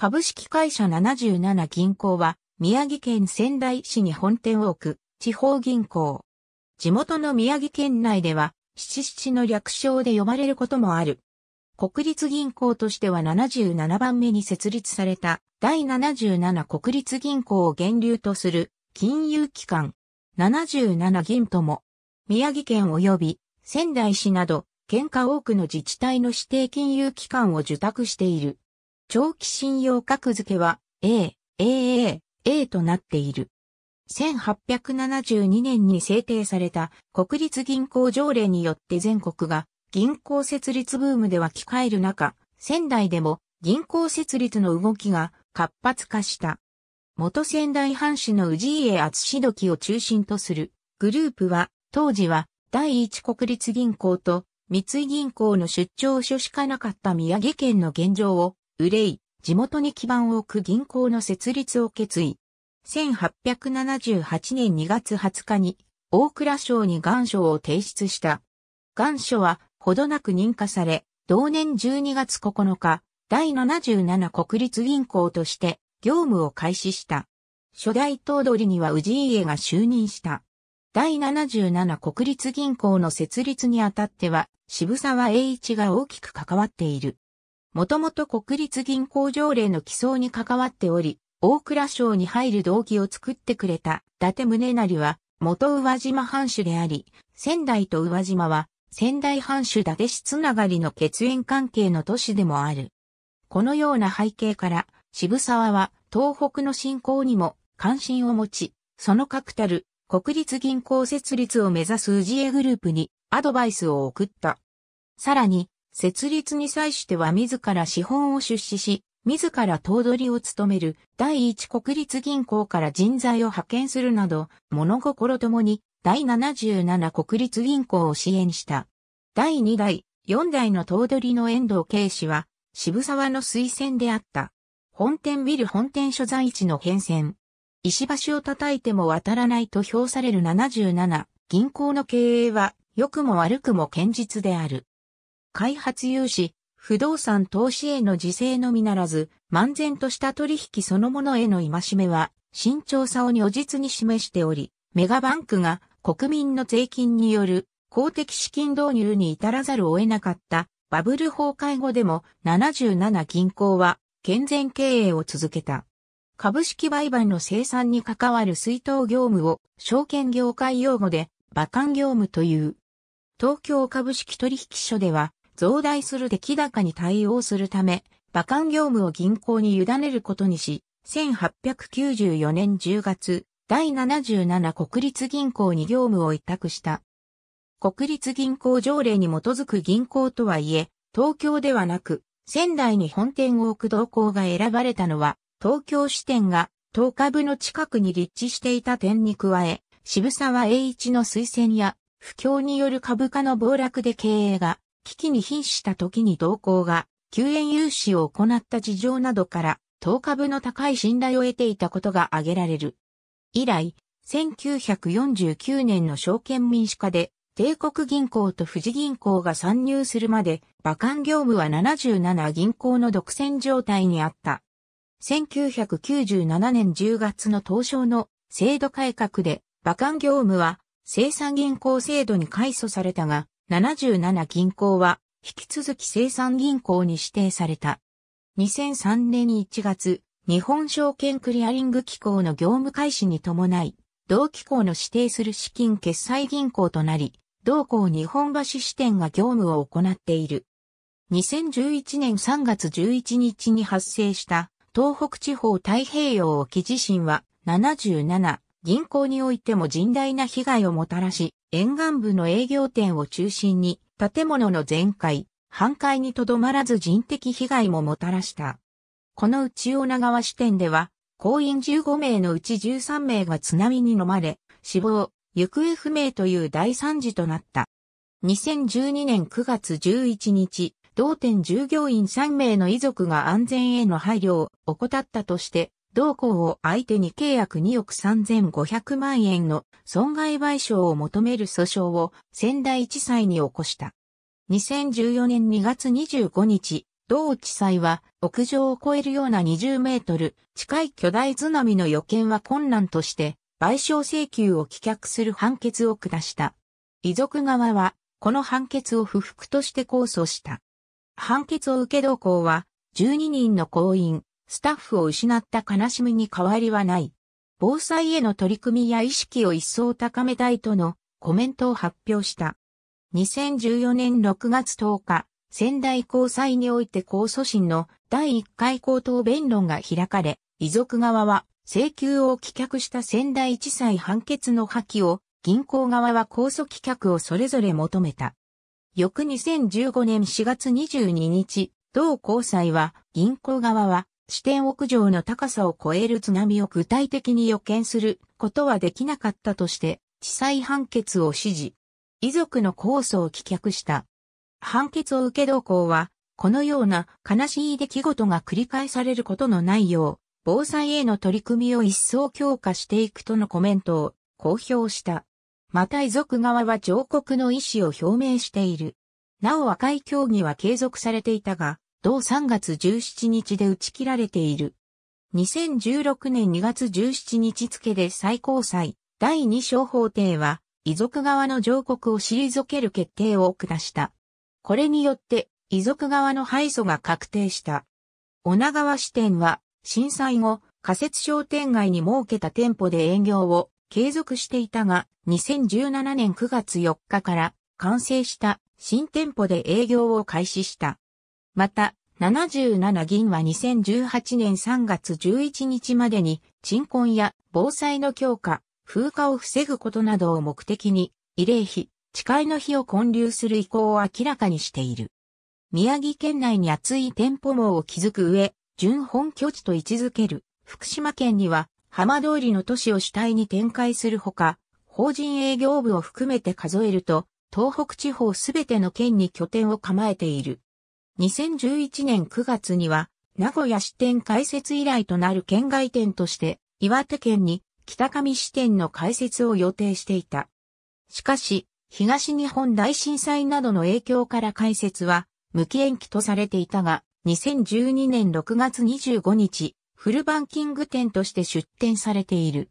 株式会社77銀行は、宮城県仙台市に本店を置く地方銀行。地元の宮城県内では、七七の略称で呼ばれることもある。国立銀行としては77番目に設立された第77国立銀行を源流とする金融機関77銀とも宮城県及び仙台市など県下多くの自治体の指定金融機関を受託している。長期信用格付けは A、AAA、となっている。1872年に制定された国立銀行条例によって全国が銀行設立ブームではき換える中、仙台でも銀行設立の動きが活発化した。元仙台藩士の氏家厚志時を中心とするグループは、当時は第一国立銀行と三井銀行の出張所しかなかった宮城県の現状を憂い、地元に基盤を置く銀行の設立を決意。1878年2月20日に、大蔵省に願書を提出した。願書は、ほどなく認可され、同年12月9日、第77国立銀行として、業務を開始した。初代頭取には氏家が就任した。第77国立銀行の設立にあたっては、渋沢栄一が大きく関わっている。もともと国立銀行条例の起草に関わっており、大蔵省に入る動機を作ってくれた伊達宗成は元宇和島藩主であり、仙台と宇和島は仙台藩主伊達氏つながりの血縁関係の都市でもある。このような背景から渋沢は東北の振興にも関心を持ち、その確たる国立銀行設立を目指す氏家グループにアドバイスを送った。さらに設立に際しては自ら資本を出資し、自ら頭取を務める第一国立銀行から人材を派遣するなど、物心ともに第77国立銀行を支援した。第2代、4代の頭取の遠藤慶氏は、渋沢の推薦であった。本店ビル本店所在地の変遷。石橋を叩いても渡らないと評される77、銀行の経営は、良くも悪くも堅実である。開発融資、不動産投資への自制のみならず、漫然とした取引そのものへの戒めは、慎重さを如実に示しており、メガバンクが国民の税金による公的資金導入に至らざるを得なかったバブル崩壊後でも77銀行は健全経営を続けた。株式売買の生産に関わる水筒業務を証券業界用語で馬鹿業務という。東京株式取引所では増大する出来高に対応するため、馬関業務を銀行に委ねることにし、1894年10月、第77国立銀行に業務を委託した。国立銀行条例に基づく銀行とはいえ、東京ではなく、仙台に本店を置く動向が選ばれたのは、東京支店が東部の近くに立地していた点に加え、渋沢栄一の推薦や不況による株価の暴落で経営が危機に瀕した時に同行が、救援融資を行った事情などから、当株の高い信頼を得ていたことが挙げられる。以来、1949年の証券民主化で、帝国銀行と富士銀行が参入するまで、馬関業務は77銀行の独占状態にあった。1997年10月の東証の制度改革で、馬関業務は生産銀行制度に改組されたが、77銀行は、引き続き生産銀行に指定された。2003年1月、日本証券クリアリング機構の業務開始に伴い、同機構の指定する資金決済銀行となり、同行日本橋支店が業務を行っている。2011年3月11日に発生した東北地方太平洋沖地震は77銀行においても甚大な被害をもたらし、沿岸部の営業店を中心に建物の全壊、半壊にとどまらず人的被害ももたらした。この内女川支店では、行員15名のうち13名が津波に飲まれ、死亡、行方不明という大惨事となった。2012年9月11日、同店従業員3名の遺族が安全への配慮を怠ったとして、同校を相手に契約2億3500万円の損害賠償を求める訴訟を仙台地裁に起こした。2014年2月25日、同地裁は屋上を超えるような20メートル近い巨大津波の予見は困難として賠償請求を棄却する判決を下した。遺族側はこの判決を不服として控訴した。判決を受け同行は12人の行員スタッフを失った悲しみに変わりはない。防災への取り組みや意識を一層高めたいとのコメントを発表した。2014年6月10日、仙台高裁において控訴審の第1回口頭弁論が開かれ、遺族側は請求を棄却した仙台地裁判決の破棄を銀行側は控訴棄却をそれぞれ求めた。翌2015年4月22日、同高裁は銀行側は支点屋上の高さを超える津波を具体的に予見することはできなかったとして、地裁判決を指示。遺族の控訴を棄却した。判決を受け同行は、このような悲しい出来事が繰り返されることのないよう、防災への取り組みを一層強化していくとのコメントを公表した。また遺族側は上告の意思を表明している。なお和解協議は継続されていたが、同3月17日で打ち切られている。2016年2月17日付で最高裁第2小法廷は遺族側の上告を退ける決定を下した。これによって遺族側の敗訴が確定した。女川支店は震災後仮設商店街に設けた店舗で営業を継続していたが2017年9月4日から完成した新店舗で営業を開始した。また、77銀は2018年3月11日までに、鎮魂や防災の強化、風化を防ぐことなどを目的に、慰霊碑、誓いの日を建立する意向を明らかにしている。宮城県内に厚い店舗網を築く上、準本拠地と位置づける福島県には浜通りの都市を主体に展開するほか、法人営業部を含めて数えると、東北地方すべての県に拠点を構えている。2011年9月には、名古屋支店開設以来となる県外店として、岩手県に北上支店の開設を予定していた。しかし、東日本大震災などの影響から開設は無期延期とされていたが、2012年6月25日、フルバンキング店として出店されている。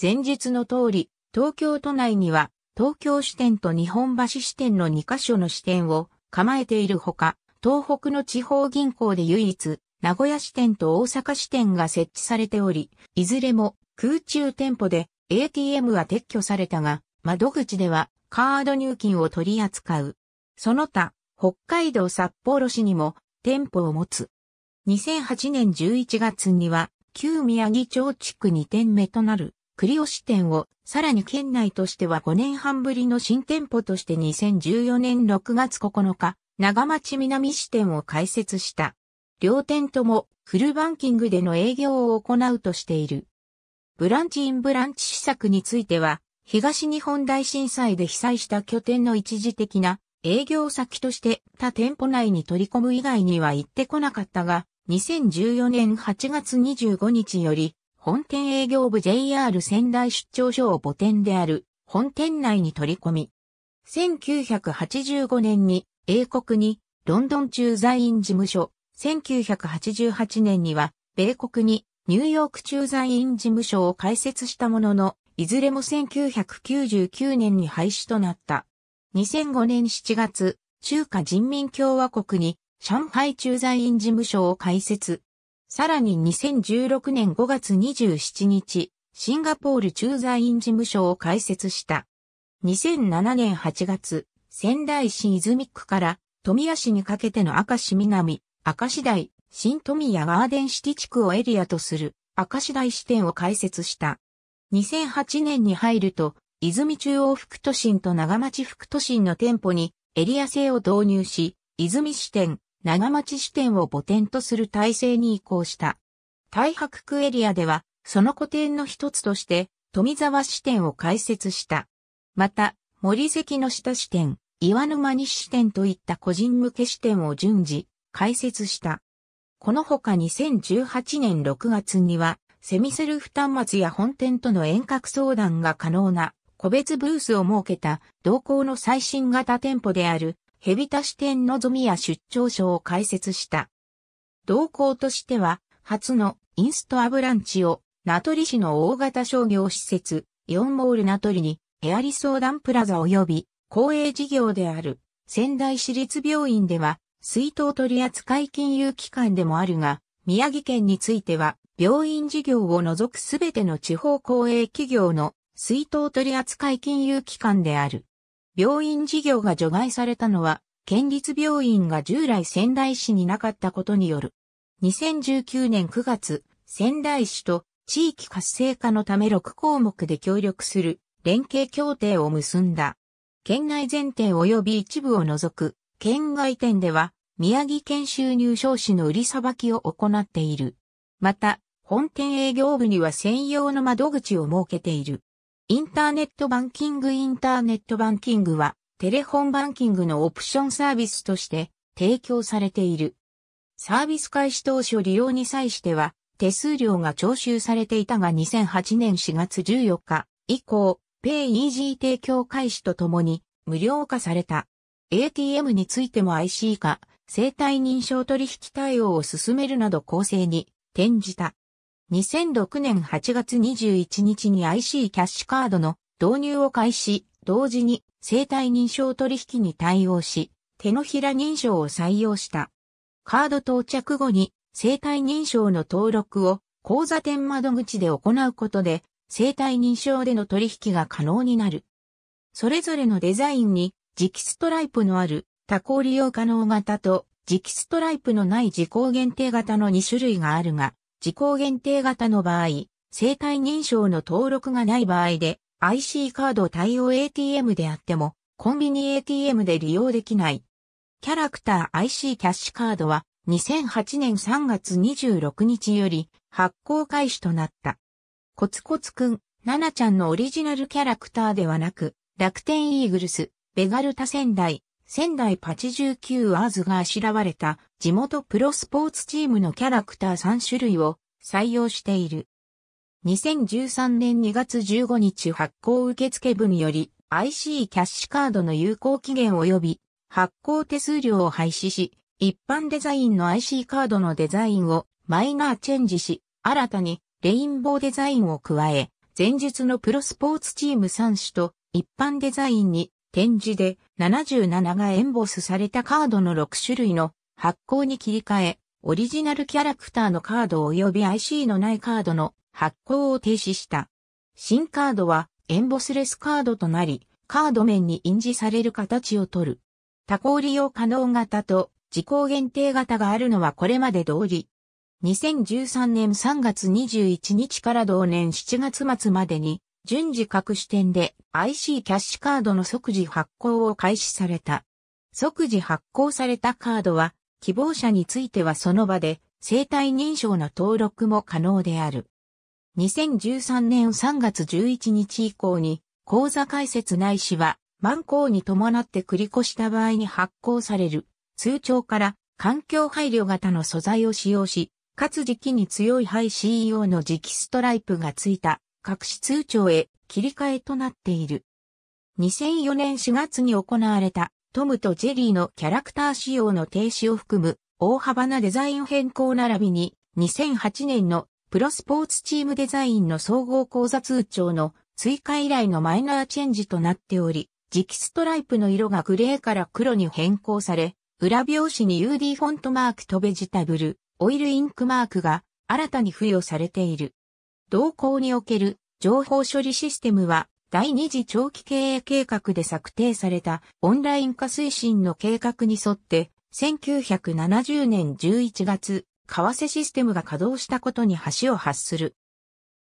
前日の通り、東京都内には東京支店と日本橋支店の2カ所の支店を構えているほか、東北の地方銀行で唯一、名古屋支店と大阪支店が設置されており、いずれも空中店舗で ATM は撤去されたが、窓口ではカード入金を取り扱う。その他、北海道札幌市にも店舗を持つ。2008年11月には、旧宮城町地区2店目となる栗尾支店を、さらに県内としては5年半ぶりの新店舗として2014年6月9日、長町南支店を開設した。両店ともフルバンキングでの営業を行うとしている。ブランチインブランチ施策については、東日本大震災で被災した拠点の一時的な営業先として他店舗内に取り込む以外には行ってこなかったが、2014年8月25日より、本店営業部 JR 仙台出張所を母店である本店内に取り込み、1985年に英国にロンドン駐在員事務所、1988年には、米国にニューヨーク駐在員事務所を開設したものの、いずれも1999年に廃止となった。2005年7月、中華人民共和国に上海駐在員事務所を開設。さらに2016年5月27日、シンガポール駐在員事務所を開設した。2007年8月、仙台市泉区から富谷市にかけての赤市南、赤市台、新富谷ガーデンシティ地区をエリアとする赤市台支店を開設した。2008年に入ると、泉中央副都心と長町副都心の店舗にエリア制を導入し、泉支店、長町支店を母店とする体制に移行した。大白区エリアでは、その個店の一つとして、富沢支店を開設した。また、森関の下支店、岩沼西支店といった個人向け支店を順次、開設した。このほか2018年6月には、セミセルフ端末や本店との遠隔相談が可能な個別ブースを設けた同行の最新型店舗であるヘビタ支店のぞみや出張所を開設した。同行としては初のインストアブランチを名取市の大型商業施設イオンモール名取にエアリ相談プラザ及び公営事業である仙台市立病院では水筒取扱金融機関でもあるが、宮城県については病院事業を除くすべての地方公営企業の水筒取扱金融機関である。病院事業が除外されたのは、県立病院が従来仙台市になかったことによる。2019年9月、仙台市と地域活性化のため6項目で協力する連携協定を結んだ。県内全店及び一部を除く、県外店では、宮城県収入商紙の売りさばきを行っている。また、本店営業部には専用の窓口を設けている。インターネットバンキングインターネットバンキングは、テレホンバンキングのオプションサービスとして提供されている。サービス開始当初利用に際しては、手数料が徴収されていたが2008年4月14日以降、ペイイージー提供開始とともに無料化された。ATM についても IC 化、生体認証取引対応を進めるなど構成に転じた。2006年8月21日に IC キャッシュカードの導入を開始、同時に生体認証取引に対応し、手のひら認証を採用した。カード到着後に生体認証の登録を口座店窓口で行うことで生体認証での取引が可能になる。それぞれのデザインに磁気ストライプのある多項利用可能型と磁気ストライプのない時効限定型の2種類があるが、時効限定型の場合、生体認証の登録がない場合で IC カード対応 ATM であってもコンビニ ATM で利用できない。キャラクター IC キャッシュカードは2008年3月26日より発行開始となった。コツコツくん、ナナちゃんのオリジナルキャラクターではなく、楽天イーグルス、ベガルタ仙台、仙台十九アーズがあしらわれた地元プロスポーツチームのキャラクター3種類を採用している。2013年2月15日発行受付分より IC キャッシュカードの有効期限及び発行手数料を廃止し、一般デザインの IC カードのデザインをマイナーチェンジし、新たにレインボーデザインを加え、前述のプロスポーツチーム3種と一般デザインに展示で77がエンボスされたカードの6種類の発行に切り替え、オリジナルキャラクターのカード及び IC のないカードの発行を停止した。新カードはエンボスレスカードとなり、カード面に印字される形をとる。多項利用可能型と自効限定型があるのはこれまで通り、2013年3月21日から同年7月末までに、順次各支店で IC キャッシュカードの即時発行を開始された。即時発行されたカードは、希望者についてはその場で生体認証の登録も可能である。2013年3月11日以降に、口座開設ないしは、満行に伴って繰り越した場合に発行される、通帳から環境配慮型の素材を使用し、かつ時期に強いハイ CEO の磁気ストライプがついた隠し通帳へ切り替えとなっている。2004年4月に行われたトムとジェリーのキャラクター仕様の停止を含む大幅なデザイン変更並びに2008年のプロスポーツチームデザインの総合講座通帳の追加以来のマイナーチェンジとなっており、磁気ストライプの色がグレーから黒に変更され、裏表紙に UD フォントマークとベジタブル、オイルインクマークが新たに付与されている。同行における情報処理システムは第二次長期経営計画で策定されたオンライン化推進の計画に沿って1970年11月、為替システムが稼働したことに橋を発する。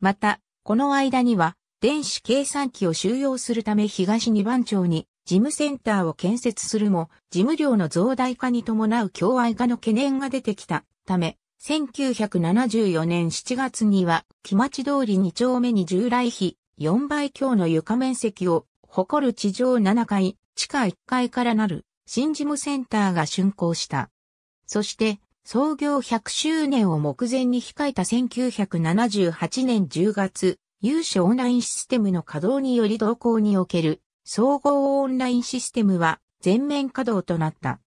また、この間には電子計算機を収容するため東二番町に事務センターを建設するも、事務量の増大化に伴う共愛化の懸念が出てきたため、1974年7月には、木町通り2丁目に従来比4倍強の床面積を誇る地上7階、地下1階からなる新事務センターが竣工した。そして、創業100周年を目前に控えた1978年10月、有志オンラインシステムの稼働により動向における総合オンラインシステムは全面稼働となった。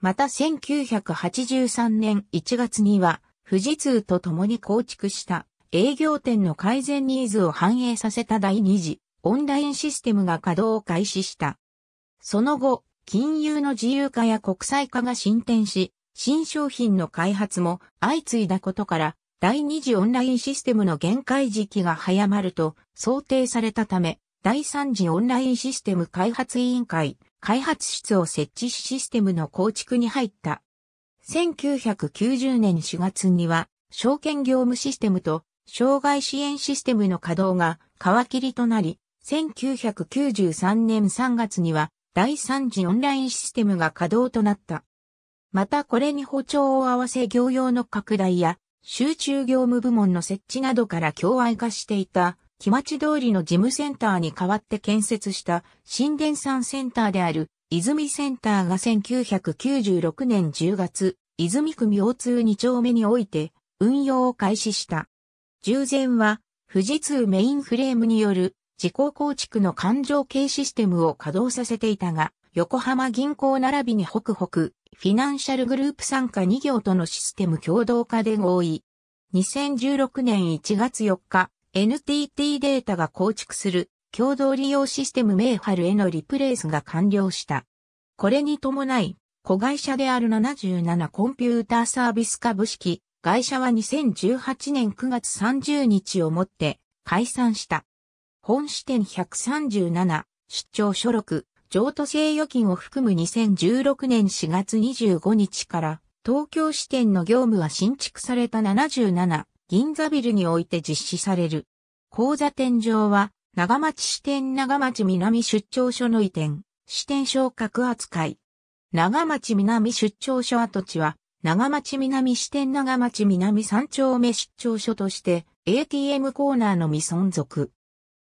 また1983年1月には、富士通と共に構築した営業店の改善ニーズを反映させた第2次オンラインシステムが稼働を開始した。その後、金融の自由化や国際化が進展し、新商品の開発も相次いだことから、第2次オンラインシステムの限界時期が早まると想定されたため、第3次オンラインシステム開発委員会開発室を設置しシステムの構築に入った。1990年4月には、証券業務システムと障害支援システムの稼働が皮切りとなり、1993年3月には第3次オンラインシステムが稼働となった。またこれに補聴を合わせ業用の拡大や集中業務部門の設置などから共愛化していた木町通りの事務センターに代わって建設した新電産センターである泉センターが1996年10月、泉区明通2丁目において運用を開始した。従前は富士通メインフレームによる自己構築の環状系システムを稼働させていたが、横浜銀行並びに北北、フィナンシャルグループ参加2行とのシステム共同化で合意。2016年1月4日、NTT データが構築する共同利用システムメーハルへのリプレイスが完了した。これに伴い、子会社である77コンピューターサービス株式、会社は2018年9月30日をもって解散した。本支店137、出張所録、譲渡制預金を含む2016年4月25日から、東京支店の業務は新築された77銀座ビルにおいて実施される。講座天上は、長町支店長町南出張所の移転、支店昇格扱い。長町南出張所跡地は、長町南支店長町南三丁目出張所として、ATM コーナーのみ存続。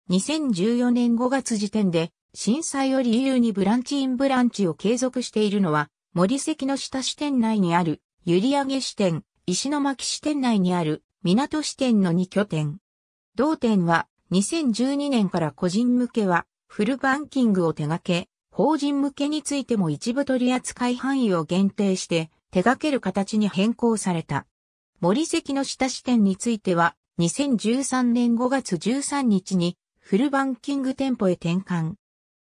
2014年5月時点で、震災を理由にブランチインブランチを継続しているのは、森関の下支店内にある、閖上支店、石巻支店内にある、港支店の2拠点。同店は2012年から個人向けはフルバンキングを手掛け、法人向けについても一部取扱範囲を限定して手掛ける形に変更された。森関の下支店については2013年5月13日にフルバンキング店舗へ転換。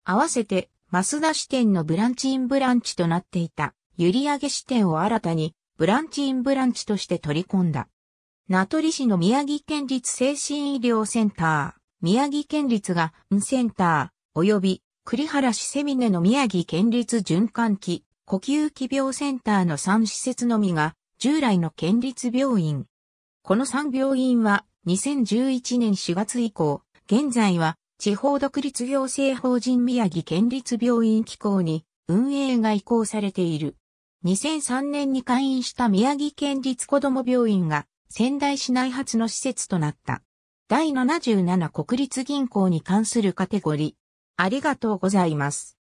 合わせて増田支店のブランチインブランチとなっていた閖上支店を新たにブランチインブランチとして取り込んだ。名取市の宮城県立精神医療センター、宮城県立がんセンター、及び栗原市セミネの宮城県立循環器、呼吸器病センターの3施設のみが、従来の県立病院。この3病院は、2011年4月以降、現在は、地方独立行政法人宮城県立病院機構に、運営が移行されている。2003年に開院した宮城県立子ども病院が、仙台市内発の施設となった。第77国立銀行に関するカテゴリー。ありがとうございます。